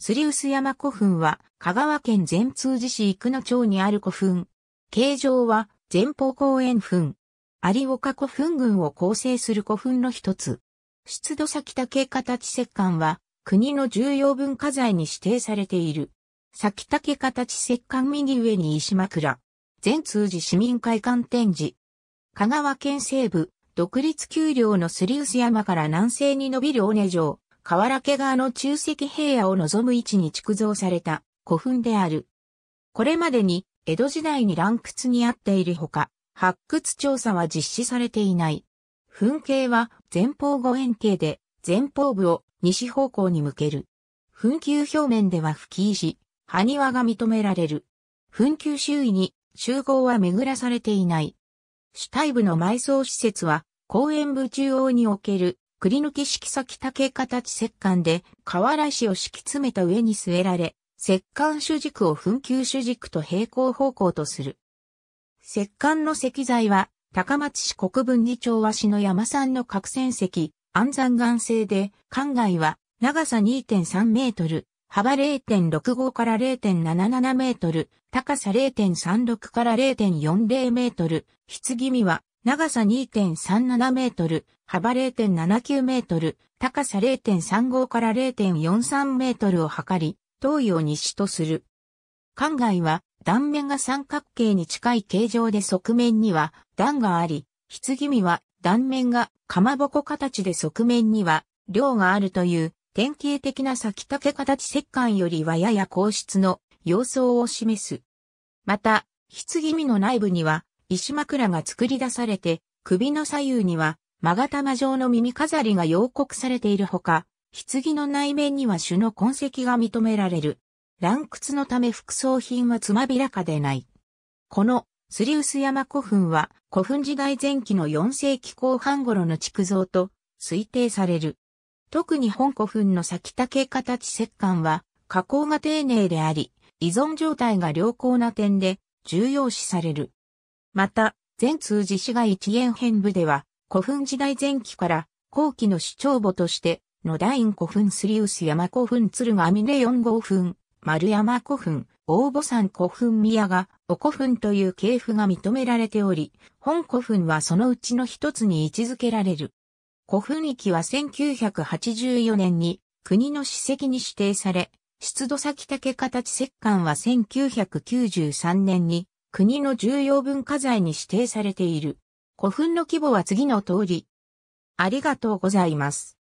スリウス山古墳は、香川県善通寺市生野町にある古墳。形状は、前方後円墳。有岡古墳群を構成する古墳の一つ。出土先竹形石棺は、国の重要文化財に指定されている。先竹形石棺右上に石枕。善通寺市民会館展示。香川県西部、独立丘陵のスリウス山から南西に伸びる尾根城。河原家側の中石平野を望む位置に築造された古墳である。これまでに江戸時代に乱屈にあっているほか、発掘調査は実施されていない。墳形は前方後円形で前方部を西方向に向ける。墳丘表面では吹石、埴輪が認められる。墳丘周囲に集合は巡らされていない。主体部の埋葬施設は公園部中央における栗抜き式先竹形石棺で、瓦石を敷き詰めた上に据えられ、石棺主軸を紛糾主軸と平行方向とする。石棺の石材は、高松市国分寺町市の山産の角戦石、安山岩製で、管外は、長さ2.3メートル、幅0.65から0.77メートル、高さ0.36から0.40メートル、棺見は長さ2.37メートル、幅0.79メートル、高さ0.35から0.43メートルを測り、東洋西とする。灌漑は断面が三角形に近い形状で側面には段があり、棺見は断面がかまぼこ形で側面には量があるという典型的な先竹形石棺よりはやや硬質の様相を示す。また、棺見の内部には石枕が作り出されて、首の左右には、勾玉状の耳飾りが洋刻されているほか、棺の内面には種の痕跡が認められる。乱屈のため副葬品はつまびらかでない。この、スリウス山古墳は、古墳時代前期の4世紀後半頃の築造と推定される。特に本古墳の先竹形石棺は、加工が丁寧であり、依存状態が良好な点で重要視される。また、全通寺市街一縁編部では、古墳時代前期から後期の主張母として、野田院古墳スリウス山古墳鶴ヶ峰四号墳、丸山古墳、大母山古墳宮が、お古墳という系譜が認められており、本古墳はそのうちの一つに位置づけられる。古墳域は1984年に国の史跡に指定され、出土先竹形石棺は1993年に国の重要文化財に指定されている。古墳の規模は次の通り。ありがとうございます。